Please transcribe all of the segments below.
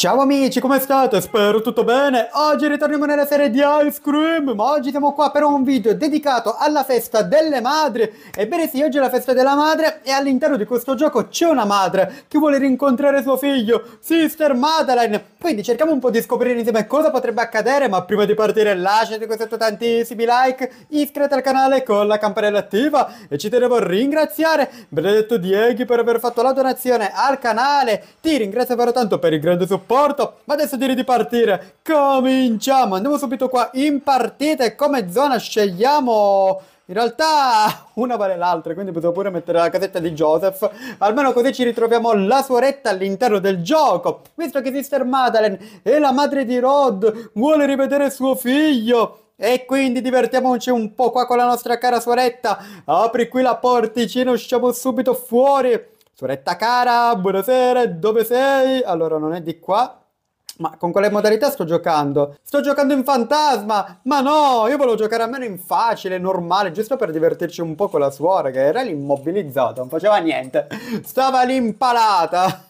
Ciao amici, come state? Spero tutto bene! Oggi ritorniamo nella serie di Ice Cream, ma oggi siamo qua per un video dedicato alla festa delle madri. Ebbene sì, oggi è la festa della madre e all'interno di questo gioco c'è una madre che vuole rincontrare suo figlio, Sister Madeline. Quindi cerchiamo un po' di scoprire insieme cosa potrebbe accadere, ma prima di partire lasciate questi sotto tantissimi like, iscrivetevi al canale con la campanella attiva e ci tenevo a ringraziare Benedetto Dieghi per aver fatto la donazione al canale. Ti ringrazio però tanto per il grande supporto supporto. Ma adesso direi di partire. Cominciamo. Andiamo subito qua in partita e come zona scegliamo... In realtà una vale l'altra, quindi potevo pure mettere la casetta di Joseph. Almeno così ci ritroviamo la suoretta all'interno del gioco. Visto che Sister Madeleine è la madre di Rod vuole rivedere suo figlio. E quindi divertiamoci un po' qua con la nostra cara suoretta. Apri qui la porticina, usciamo subito fuori. Soretta cara, buonasera, dove sei? Allora non è di qua. Ma con quale modalità sto giocando? Sto giocando in fantasma! Ma no, io volevo giocare almeno in facile, normale, giusto per divertirci un po' con la suora che era lì immobilizzata, non faceva niente. Stava lì impalata.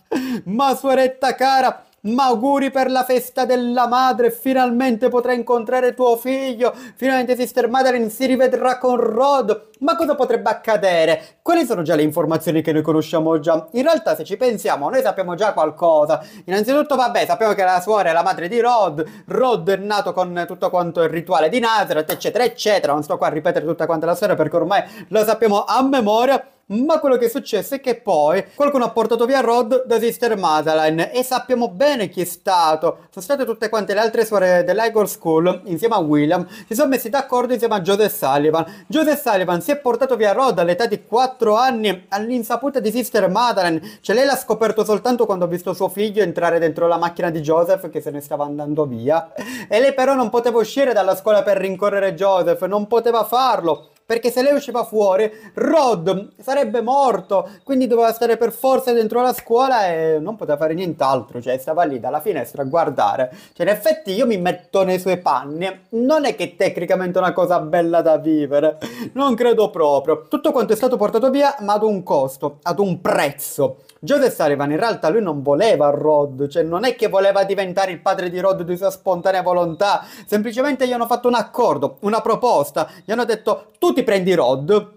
Ma suoretta cara, ma auguri per la festa della madre, finalmente potrai incontrare tuo figlio, finalmente Sister Madeline si rivedrà con Rod, ma cosa potrebbe accadere? Quali sono già le informazioni che noi conosciamo già. In realtà, se ci pensiamo, noi sappiamo già qualcosa. Innanzitutto, vabbè, sappiamo che la suora è la madre di Rod. Rod è nato con tutto quanto il rituale di Nazareth, eccetera, eccetera. Non sto qua a ripetere tutta quanta la storia perché ormai lo sappiamo a memoria. Ma quello che è successo è che poi qualcuno ha portato via Rod da Sister Madeline e sappiamo bene chi è stato. Sono state tutte quante le altre suore dell'Igor School insieme a William. Si sono messi d'accordo insieme a Joseph Sullivan. Joseph Sullivan si è portato via Rod all'età di 4 anni all'insaputa di Sister Madeline. Cioè lei l'ha scoperto soltanto quando ha visto suo figlio entrare dentro la macchina di Joseph che se ne stava andando via. E lei però non poteva uscire dalla scuola per rincorrere Joseph, non poteva farlo perché se lei usciva fuori Rod sarebbe morto, quindi doveva stare per forza dentro la scuola e non poteva fare nient'altro, cioè stava lì dalla finestra a guardare. Cioè in effetti io mi metto nei suoi panni, non è che tecnicamente è una cosa bella da vivere, non credo proprio. Tutto quanto è stato portato via ma ad un costo, ad un prezzo. Joseph Sullivan in realtà lui non voleva Rod, cioè non è che voleva diventare il padre di Rod di sua spontanea volontà, semplicemente gli hanno fatto un accordo, una proposta, gli hanno detto tu ti prendi Rod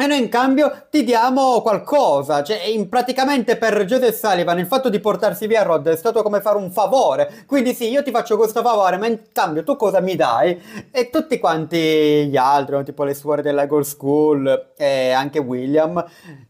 e noi in cambio ti diamo qualcosa, cioè in, praticamente per Joseph Sullivan il fatto di portarsi via Rod è stato come fare un favore, quindi sì io ti faccio questo favore ma in cambio tu cosa mi dai? E tutti quanti gli altri, tipo le suore della Gold School e anche William,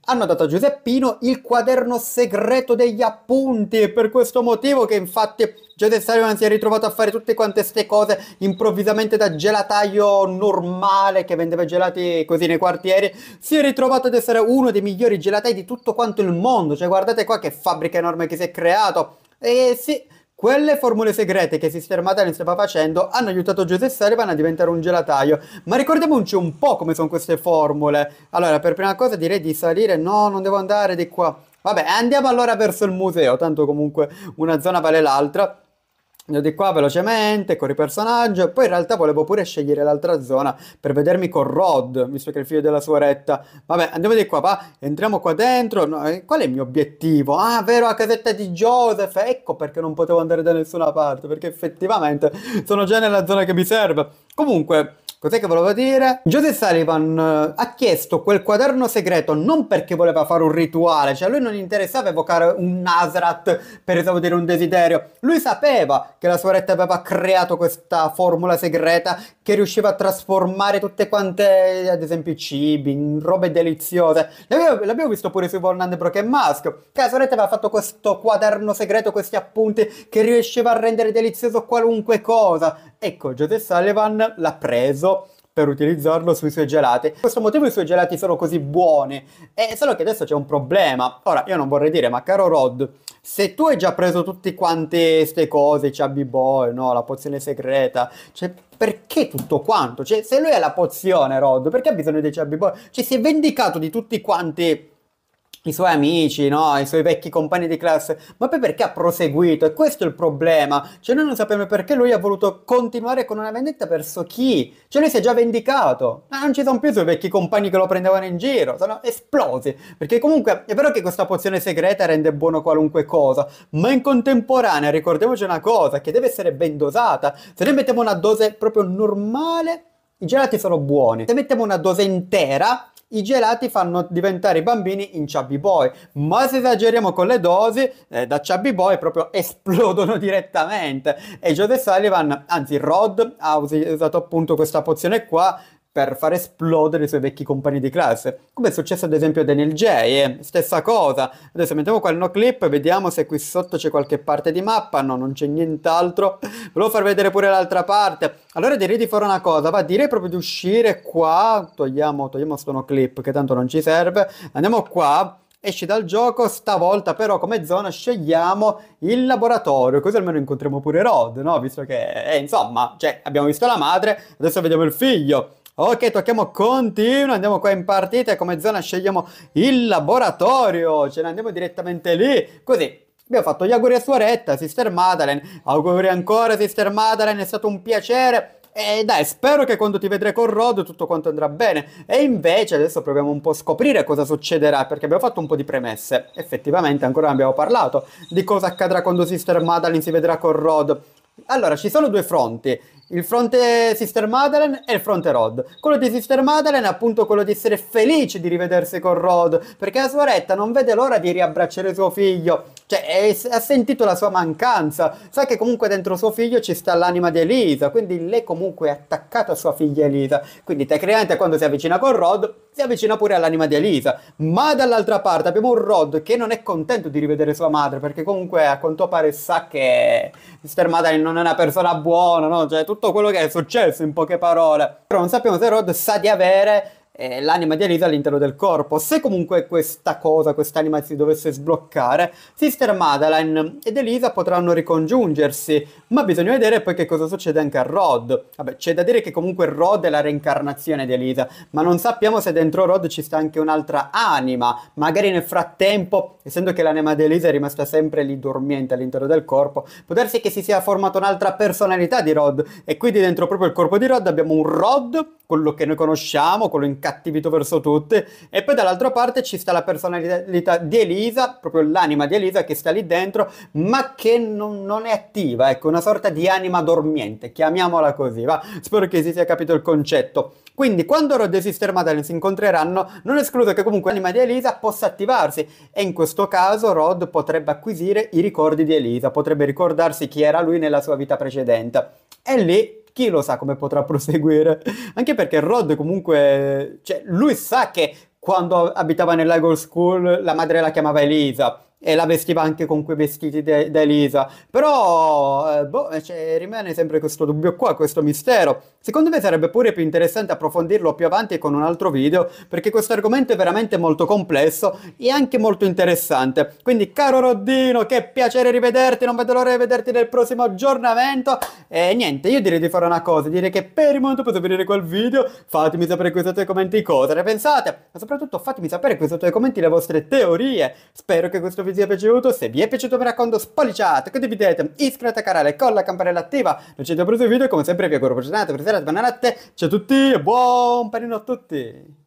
hanno dato a Giuseppino il quaderno segreto degli appunti, E per questo motivo che infatti Jade Sullivan si è ritrovato a fare tutte quante ste cose improvvisamente da gelataio normale che vendeva gelati così nei quartieri, si è ritrovato ad essere uno dei migliori gelatai di tutto quanto il mondo, cioè guardate qua che fabbrica enorme che si è creato, e sì, quelle formule segrete che Sister Madeline stava facendo hanno aiutato Joseph Sullivan a diventare un gelataio. Ma ricordiamoci un po' come sono queste formule. Allora, per prima cosa direi di salire. No, non devo andare di qua. Vabbè, andiamo allora verso il museo, tanto comunque una zona vale l'altra. Andiamo di qua velocemente, corri personaggio, e poi in realtà volevo pure scegliere l'altra zona per vedermi con Rod, visto che è il figlio della sua retta. Vabbè, andiamo di qua, va, entriamo qua dentro. No, eh, qual è il mio obiettivo? Ah, vero, la casetta di Joseph, ecco perché non potevo andare da nessuna parte, perché effettivamente sono già nella zona che mi serve. Comunque, Cos'è che volevo dire? Joseph Sullivan eh, ha chiesto quel quaderno segreto non perché voleva fare un rituale, cioè a lui non interessava evocare un Nasrat per esaudire un desiderio. Lui sapeva che la sua retta aveva creato questa formula segreta che riusciva a trasformare tutte quante, ad esempio, i cibi in robe deliziose. L'abbiamo, l'abbiamo visto pure su Von Brock e Musk. Casoretta aveva fatto questo quaderno segreto, questi appunti, che riusciva a rendere delizioso qualunque cosa. Ecco, Joseph Sullivan l'ha preso per utilizzarlo sui suoi gelati. Per questo motivo i suoi gelati sono così buoni, e solo che adesso c'è un problema. Ora, io non vorrei dire, ma caro Rod, se tu hai già preso tutte quante queste cose, c'è B-Boy, no, la pozione segreta, cioè perché tutto quanto? Cioè, se lui ha la pozione, Rod, perché ha bisogno dei Chubby Boy? Cioè, si è vendicato di tutti quanti i suoi amici, no? i suoi vecchi compagni di classe, ma poi perché ha proseguito? E questo è il problema. Cioè noi non sappiamo perché lui ha voluto continuare con una vendetta verso chi? Cioè lui si è già vendicato, ma non ci sono più i suoi vecchi compagni che lo prendevano in giro, sono esplosi. Perché comunque è vero che questa pozione segreta rende buono qualunque cosa, ma in contemporanea ricordiamoci una cosa, che deve essere ben dosata. Se noi mettiamo una dose proprio normale, i gelati sono buoni. Se mettiamo una dose intera, i gelati fanno diventare i bambini in chubby boy, ma se esageriamo con le dosi, eh, da chubby boy proprio esplodono direttamente. E Joseph Sullivan, anzi Rod, ha usato appunto questa pozione qua, per far esplodere i suoi vecchi compagni di classe, come è successo ad esempio a Daniel J, eh? stessa cosa. Adesso mettiamo qua il no clip, vediamo se qui sotto c'è qualche parte di mappa, no, non c'è nient'altro. Volevo far vedere pure l'altra parte. Allora direi di fare una cosa, va, direi proprio di uscire qua, togliamo, togliamo sto no clip che tanto non ci serve, andiamo qua esci dal gioco, stavolta però come zona scegliamo il laboratorio, così almeno incontriamo pure Rod, no? Visto che, eh, insomma, cioè, abbiamo visto la madre, adesso vediamo il figlio. Ok, tocchiamo continuo, andiamo qua in partita e come zona scegliamo il laboratorio, ce ne andiamo direttamente lì, così Abbiamo fatto gli auguri a suoretta, Sister Madeleine. Auguri ancora, Sister Madeleine, è stato un piacere. E dai, spero che quando ti vedrai con Rod tutto quanto andrà bene. E invece adesso proviamo un po' a scoprire cosa succederà, perché abbiamo fatto un po' di premesse. Effettivamente ancora non abbiamo parlato di cosa accadrà quando Sister Madeleine si vedrà con Rod. Allora, ci sono due fronti il fronte Sister Madeleine e il fronte Rod. Quello di Sister Madeleine è appunto quello di essere felice di rivedersi con Rod, perché la soretta non vede l'ora di riabbracciare suo figlio, cioè è, ha sentito la sua mancanza, sa che comunque dentro suo figlio ci sta l'anima di Elisa, quindi lei comunque è attaccata a sua figlia Elisa, quindi tecnicamente quando si avvicina con Rod si avvicina pure all'anima di Elisa, ma dall'altra parte abbiamo un Rod che non è contento di rivedere sua madre, perché comunque a quanto pare sa che Sister Madeleine non è una persona buona, no? Cioè, tutto tutto quello che è successo in poche parole. Però non sappiamo se Rod sa di avere eh, l'anima di Elisa all'interno del corpo. Se comunque questa cosa, quest'anima si dovesse sbloccare, Sister Madeline ed Elisa potranno ricongiungersi, ma bisogna vedere poi che cosa succede anche a Rod. Vabbè, c'è da dire che comunque Rod è la reincarnazione di Elisa, ma non sappiamo se dentro Rod ci sta anche un'altra anima, magari nel frattempo, essendo che l'anima di Elisa è rimasta sempre lì dormiente all'interno del corpo, può darsi che si sia formata un'altra personalità di Rod e quindi dentro proprio il corpo di Rod abbiamo un Rod, quello che noi conosciamo, quello incarnato accattivito verso tutti e poi dall'altra parte ci sta la personalità di Elisa, proprio l'anima di Elisa che sta lì dentro ma che non, non è attiva, ecco una sorta di anima dormiente, chiamiamola così, va? Spero che si sia capito il concetto. Quindi quando Rhodes e Sister Madeline si incontreranno non è che comunque l'anima di Elisa possa attivarsi e in questo caso Rod potrebbe acquisire i ricordi di Elisa, potrebbe ricordarsi chi era lui nella sua vita precedente. E lì chi lo sa come potrà proseguire. Anche perché Rod comunque, cioè, lui sa che quando abitava nella School la madre la chiamava Elisa e la vestiva anche con quei vestiti da Elisa. Però eh, boh, eh, cioè, rimane sempre questo dubbio qua, questo mistero. Secondo me sarebbe pure più interessante approfondirlo più avanti con un altro video, perché questo argomento è veramente molto complesso e anche molto interessante. Quindi, caro Roddino, che piacere rivederti, non vedo l'ora di vederti nel prossimo aggiornamento. E niente, io direi di fare una cosa, direi che per il momento posso vedere quel video. Fatemi sapere qui sotto i commenti cosa ne pensate, ma soprattutto fatemi sapere qui sotto i commenti le vostre teorie. Spero che questo video vi sia piaciuto, se vi è piaciuto mi raccomando spolliciate, condividete, iscrivetevi al canale con la campanella attiva, non c'è da prossimo video, come sempre vi auguro buona giornata, buona buonanotte, ciao a tutti e buon panino a tutti!